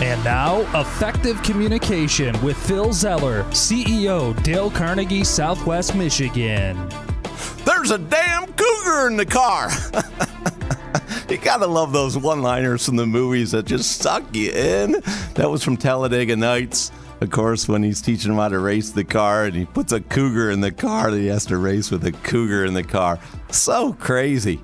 And now, effective communication with Phil Zeller, CEO, Dale Carnegie, Southwest Michigan. There's a damn cougar in the car. you gotta love those one-liners from the movies that just suck you in. That was from Talladega Nights. Of course, when he's teaching him how to race the car and he puts a cougar in the car, he has to race with a cougar in the car. So crazy.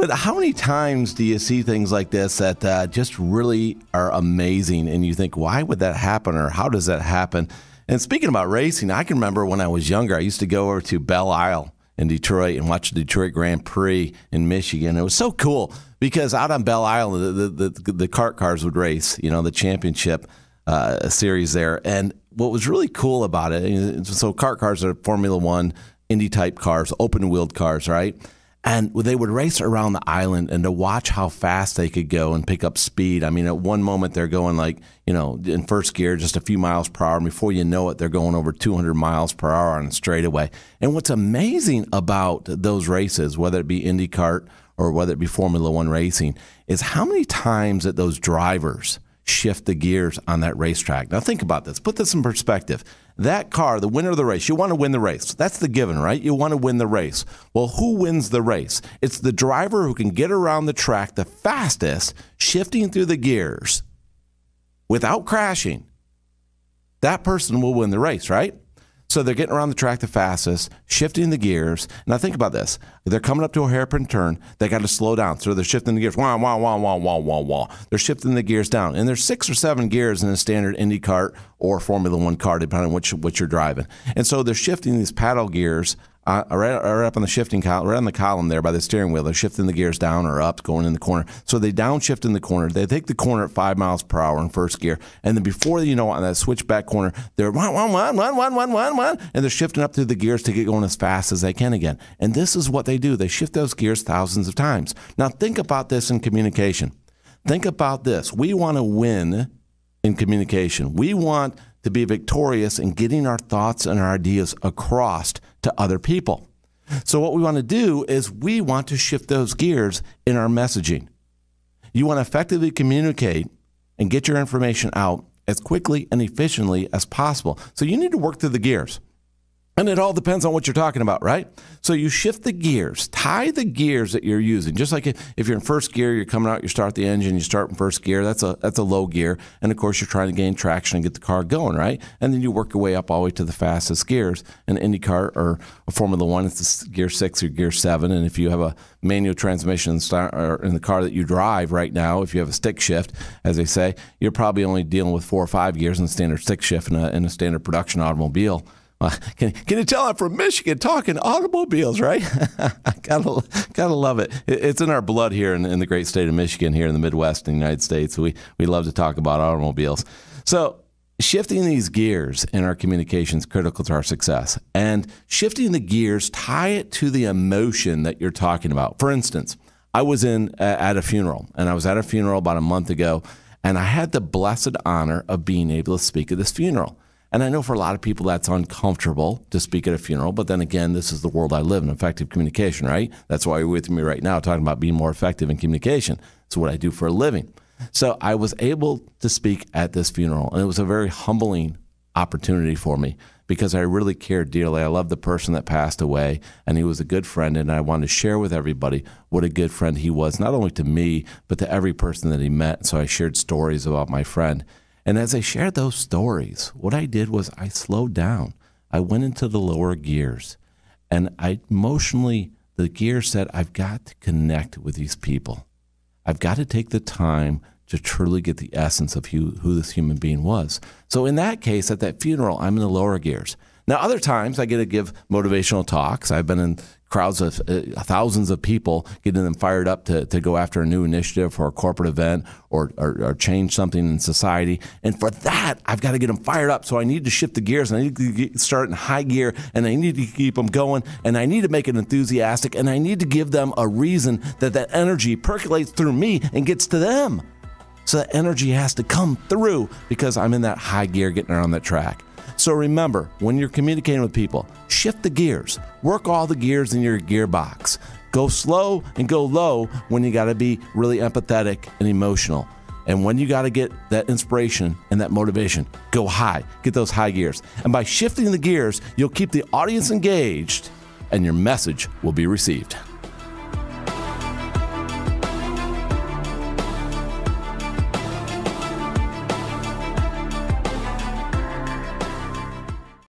But how many times do you see things like this that uh, just really are amazing and you think, why would that happen or how does that happen? And speaking about racing, I can remember when I was younger, I used to go over to Belle Isle in Detroit and watch the Detroit Grand Prix in Michigan. It was so cool because out on Belle Isle, the, the, the, the cart cars would race, you know, the championship uh, series there. And what was really cool about it, so cart cars are Formula One, Indy type cars, open wheeled cars, right? And they would race around the island and to watch how fast they could go and pick up speed. I mean, at one moment they're going like, you know, in first gear, just a few miles per hour. And before you know it, they're going over 200 miles per hour on a straightaway. And what's amazing about those races, whether it be IndyCart or whether it be Formula One racing, is how many times that those drivers – shift the gears on that racetrack. Now, think about this. Put this in perspective. That car, the winner of the race, you want to win the race. That's the given, right? You want to win the race. Well, who wins the race? It's the driver who can get around the track the fastest, shifting through the gears without crashing. That person will win the race, right? So they're getting around the track the fastest, shifting the gears. Now think about this. They're coming up to a hairpin turn. They got to slow down. So they're shifting the gears. Wah, wah, wah, wah, wah, wah, wah. They're shifting the gears down. And there's six or seven gears in a standard Indy cart or Formula One car, depending on which, which you're driving. And so they're shifting these paddle gears uh, right, right up on the shifting column, right on the column there by the steering wheel. They're shifting the gears down or up, going in the corner. So they downshift in the corner. They take the corner at five miles per hour in first gear, and then before you know it, on that switchback corner, they're one, one, one, one, one, one, one, one, and they're shifting up through the gears to get going as fast as they can again. And this is what they do. They shift those gears thousands of times. Now think about this in communication. Think about this. We want to win in communication. We want to be victorious in getting our thoughts and our ideas across to other people. So, what we want to do is we want to shift those gears in our messaging. You want to effectively communicate and get your information out as quickly and efficiently as possible. So, you need to work through the gears. And it all depends on what you're talking about, right? So you shift the gears, tie the gears that you're using. Just like if you're in first gear, you're coming out, you start the engine, you start in first gear. That's a that's a low gear, and of course you're trying to gain traction and get the car going, right? And then you work your way up all the way to the fastest gears. An IndyCar or a Formula One, it's gear six or gear seven. And if you have a manual transmission in the car that you drive right now, if you have a stick shift, as they say, you're probably only dealing with four or five gears in the standard stick shift in a, in a standard production automobile. Can, can you tell I'm from Michigan talking automobiles, right? gotta, gotta love it. it. It's in our blood here in, in, the great state of Michigan, here in the Midwest in the United States. We, we love to talk about automobiles. So, shifting these gears in our communications critical to our success. And shifting the gears, tie it to the emotion that you're talking about. For instance, I was in uh, at a funeral, and I was at a funeral about a month ago, and I had the blessed honor of being able to speak at this funeral. And I know for a lot of people that's uncomfortable to speak at a funeral, but then again, this is the world I live in effective communication, right? That's why you're with me right now talking about being more effective in communication. It's what I do for a living. So I was able to speak at this funeral, and it was a very humbling opportunity for me because I really cared dearly. I loved the person that passed away, and he was a good friend, and I wanted to share with everybody what a good friend he was, not only to me, but to every person that he met. So I shared stories about my friend. And as I shared those stories, what I did was I slowed down. I went into the lower gears and I emotionally, the gear said, I've got to connect with these people. I've got to take the time to truly get the essence of who, who this human being was. So in that case, at that funeral, I'm in the lower gears. Now, other times I get to give motivational talks. I've been in crowds of uh, thousands of people, getting them fired up to, to go after a new initiative or a corporate event or, or, or, change something in society. And for that, I've got to get them fired up. So I need to shift the gears and I need to get, start in high gear and I need to keep them going and I need to make it enthusiastic and I need to give them a reason that that energy percolates through me and gets to them. So that energy has to come through because I'm in that high gear getting around that track. So remember, when you're communicating with people, shift the gears, work all the gears in your gearbox. Go slow and go low when you got to be really empathetic and emotional. And when you got to get that inspiration and that motivation, go high, get those high gears. And by shifting the gears, you'll keep the audience engaged and your message will be received.